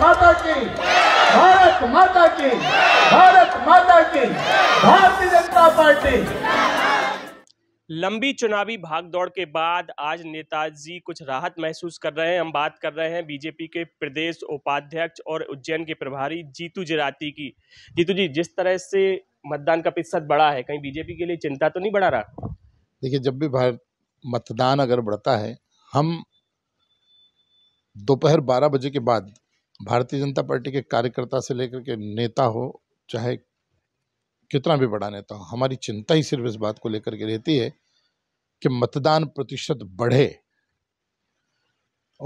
माता की भारत माता की भारत माता की भारतीय जनता पार्टी लंबी चुनावी भागदौड़ के बाद आज नेताजी कुछ राहत महसूस कर रहे हैं हम बात कर रहे हैं बीजेपी के प्रदेश उपाध्यक्ष और उज्जैन के प्रभारी जीतू जिराती की जीतू जी जिस तरह से मतदान का प्रतिशत बढ़ा है कहीं बीजेपी के लिए चिंता तो नहीं बढ़ा रहा देखिए जब भी भारत मतदान अगर बढ़ता है हम दोपहर बारह बजे के बाद भारतीय जनता पार्टी के कार्यकर्ता से लेकर के नेता हो चाहे कितना भी बड़ा नेता हो हमारी चिंता ही सिर्फ इस बात को लेकर के रहती है कि मतदान प्रतिशत बढ़े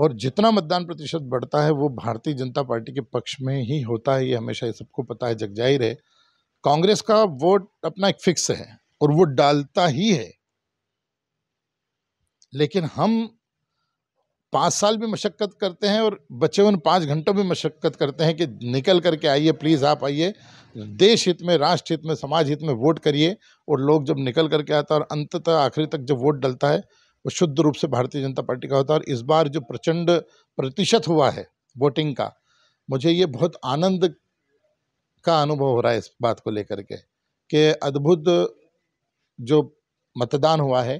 और जितना मतदान प्रतिशत बढ़ता है वो भारतीय जनता पार्टी के पक्ष में ही होता है ये हमेशा ये सबको पता है जग जाहिर है कांग्रेस का वोट अपना एक फिक्स है और वो डालता ही है लेकिन हम पाँच साल भी मशक्क़त करते हैं और बच्चे उन पाँच घंटों भी मशक्क़त करते हैं कि निकल कर के आइए प्लीज़ आप आइए देश हित में राष्ट्र हित में समाज हित में वोट करिए और लोग जब निकल करके आता है और अंततः आखिरी तक जब वोट डलता है वो शुद्ध रूप से भारतीय जनता पार्टी का होता है और इस बार जो प्रचंड प्रतिशत हुआ है वोटिंग का मुझे ये बहुत आनंद का अनुभव हो रहा है इस बात को लेकर के कि अद्भुत जो मतदान हुआ है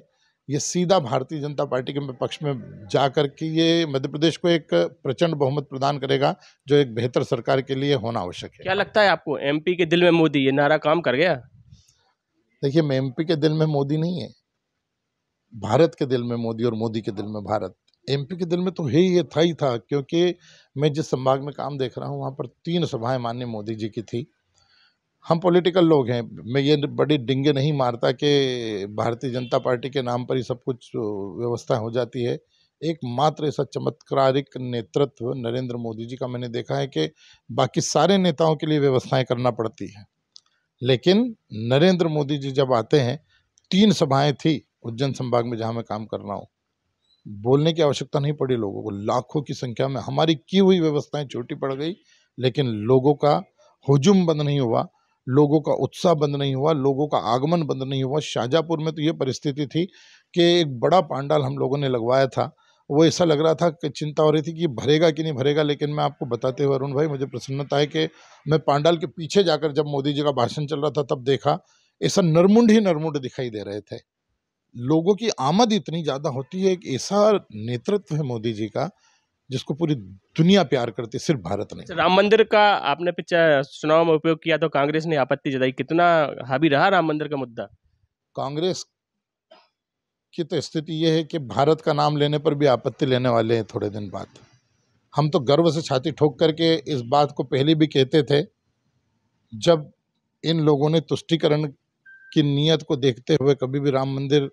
ये सीधा भारतीय जनता पार्टी के पक्ष में जा कर के ये मध्य प्रदेश को एक प्रचंड बहुमत प्रदान करेगा जो एक बेहतर सरकार के लिए होना आवश्यक है क्या लगता है आपको एमपी के दिल में मोदी ये नारा काम कर गया देखिए मैं एमपी के दिल में मोदी नहीं है भारत के दिल में मोदी और मोदी के दिल में भारत एमपी के दिल में तो है ही था ही था क्योंकि मैं जिस संभाग में काम देख रहा हूँ वहाँ पर तीन सभाएं माननीय मोदी जी की थी हम पॉलिटिकल लोग हैं मैं ये बड़ी डिंगे नहीं मारता कि भारतीय जनता पार्टी के नाम पर ही सब कुछ व्यवस्था हो जाती है एक मात्र ऐसा चमत्कारिक नेतृत्व नरेंद्र मोदी जी का मैंने देखा है कि बाकी सारे नेताओं के लिए व्यवस्थाएं करना पड़ती हैं लेकिन नरेंद्र मोदी जी जब आते हैं तीन सभाएं थी उज्जैन संभाग में जहां मैं काम कर रहा हूँ बोलने की आवश्यकता नहीं पड़ी लोगों को लाखों की संख्या में हमारी की हुई व्यवस्थाएं छोटी पड़ गई लेकिन लोगों का हुजुम बंद नहीं हुआ लोगों का उत्साह बंद नहीं हुआ लोगों का आगमन बंद नहीं हुआ शाहजहाँपुर में तो ये परिस्थिति थी कि एक बड़ा पांडाल हम लोगों ने लगवाया था वो ऐसा लग रहा था कि चिंता हो रही थी कि भरेगा कि नहीं भरेगा लेकिन मैं आपको बताते हुए अरुण भाई मुझे प्रसन्नता है कि मैं पांडाल के पीछे जाकर जब मोदी जी का भाषण चल रहा था तब देखा ऐसा नरमुंड ही नरमुंड दिखाई दे रहे थे लोगों की आमद इतनी ज़्यादा होती है एक ऐसा नेतृत्व है मोदी जी का जिसको पूरी दुनिया प्यार करती सिर्फ भारत नहीं अच्छा, राम मंदिर का आपने पिछले चुनाव में उपयोग किया तो कांग्रेस ने आपत्ति जताई कितना हावी रहा राम मंदिर का मुद्दा कांग्रेस की तो स्थिति यह है कि भारत का नाम लेने पर भी आपत्ति लेने वाले हैं थोड़े दिन बाद हम तो गर्व से छाती ठोक करके इस बात को पहले भी कहते थे जब इन लोगों ने तुष्टिकरण की नीयत को देखते हुए कभी भी राम मंदिर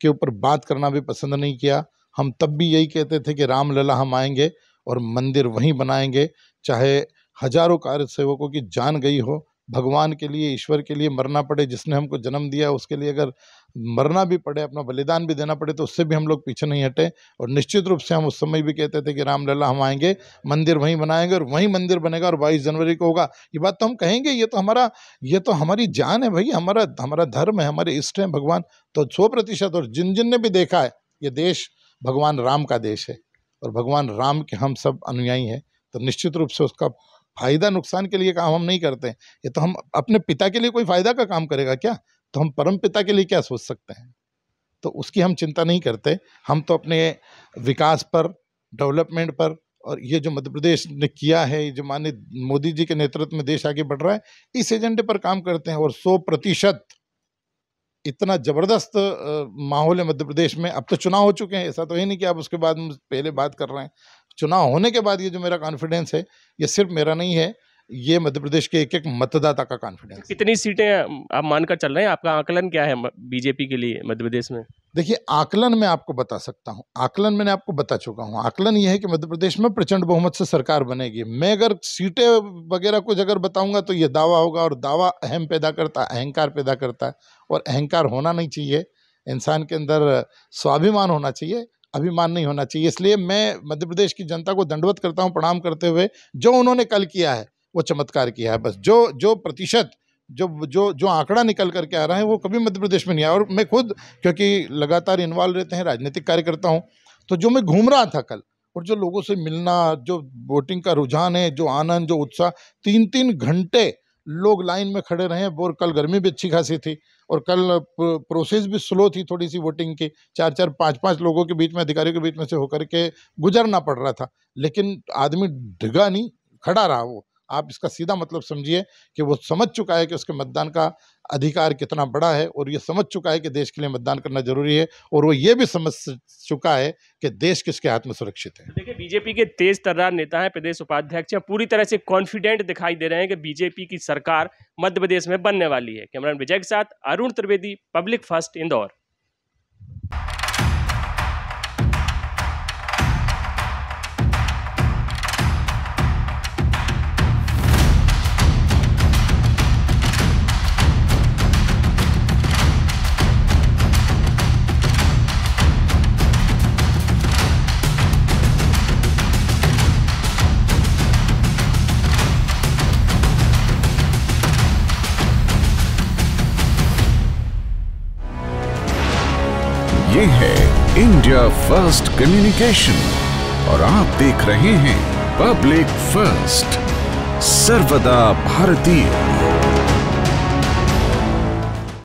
के ऊपर बात करना भी पसंद नहीं किया हम तब भी यही कहते थे कि रामलला हम आएंगे और मंदिर वहीं बनाएंगे चाहे हजारों कार्य सेवकों की जान गई हो भगवान के लिए ईश्वर के लिए मरना पड़े जिसने हमको जन्म दिया उसके लिए अगर मरना भी पड़े अपना बलिदान भी देना पड़े तो उससे भी हम लोग पीछे नहीं हटे और निश्चित रूप से हम उस समय भी कहते थे कि रामलला हम आएंगे मंदिर वहीं बनाएंगे और वहीं मंदिर बनेगा और बाईस जनवरी को होगा ये बात तो हम कहेंगे ये तो हमारा ये तो हमारी जान है भाई हमारा हमारा धर्म है हमारे इष्ट है भगवान तो सौ प्रतिशत और जिन जिन ने भी देखा है ये देश भगवान राम का देश है और भगवान राम के हम सब अनुयायी हैं तो निश्चित रूप से उसका फायदा नुकसान के लिए काम हम नहीं करते हैं ये तो हम अपने पिता के लिए कोई फायदा का काम करेगा क्या तो हम परम पिता के लिए क्या सोच सकते हैं तो उसकी हम चिंता नहीं करते हम तो अपने विकास पर डेवलपमेंट पर और ये जो मध्य प्रदेश ने किया है जो माननीय मोदी जी के नेतृत्व में देश आगे बढ़ रहा है इस एजेंडे पर काम करते हैं और सौ प्रतिशत इतना ज़बरदस्त माहौल है मध्य प्रदेश में अब तो चुनाव हो चुके हैं ऐसा तो ही नहीं कि आप उसके बाद पहले बात कर रहे हैं चुनाव होने के बाद ये जो मेरा कॉन्फिडेंस है ये सिर्फ मेरा नहीं है ये मध्य प्रदेश के एक एक मतदाता का कॉन्फिडेंस कितनी सीटें आप मानकर चल रहे हैं आपका आकलन क्या है बीजेपी के लिए मध्य प्रदेश में देखिए आकलन मैं आपको बता सकता हूँ आकलन मैंने आपको बता चुका हूँ आकलन यह है कि मध्य प्रदेश में प्रचंड बहुमत से सरकार बनेगी मैं अगर सीटें वगैरह कुछ अगर बताऊंगा तो ये दावा होगा और दावा अहम पैदा करता है अहंकार पैदा करता है और अहंकार होना नहीं चाहिए इंसान के अंदर स्वाभिमान होना चाहिए अभिमान नहीं होना चाहिए इसलिए मैं मध्य प्रदेश की जनता को दंडवत करता हूँ प्रणाम करते हुए जो उन्होंने कल किया है वो चमत्कार किया है बस जो जो प्रतिशत जो जो जो आंकड़ा निकल करके आ रहा है वो कभी मध्य प्रदेश में नहीं आया और मैं खुद क्योंकि लगातार इन्वॉल्व रहते हैं राजनीतिक कार्यकर्ता हूँ तो जो मैं घूम रहा था कल और जो लोगों से मिलना जो वोटिंग का रुझान है जो आनंद जो उत्साह तीन तीन घंटे लोग लाइन में खड़े रहे और कल गर्मी भी अच्छी खासी थी और कल प्रोसेस भी स्लो थी थोड़ी सी वोटिंग की चार चार पाँच पाँच लोगों के बीच में अधिकारियों के बीच में से होकर के गुजरना पड़ रहा था लेकिन आदमी ढगा नहीं खड़ा रहा वो आप इसका सीधा मतलब समझिए कि वो समझ चुका है कि उसके मतदान का अधिकार कितना बड़ा है और ये समझ चुका है कि देश के लिए मतदान करना जरूरी है और वो ये भी समझ चुका है कि देश किसके हाथ में सुरक्षित है देखिए बीजेपी के तेज तर्रार नेता हैं प्रदेश उपाध्यक्ष पूरी तरह से कॉन्फिडेंट दिखाई दे रहे हैं कि बीजेपी की सरकार मध्य प्रदेश में बनने वाली है कैमरा विजय के साथ अरुण त्रिवेदी पब्लिक फर्स्ट इंदौर ये है इंडिया फर्स्ट कम्युनिकेशन और आप देख रहे हैं पब्लिक फर्स्ट सर्वदा भारतीय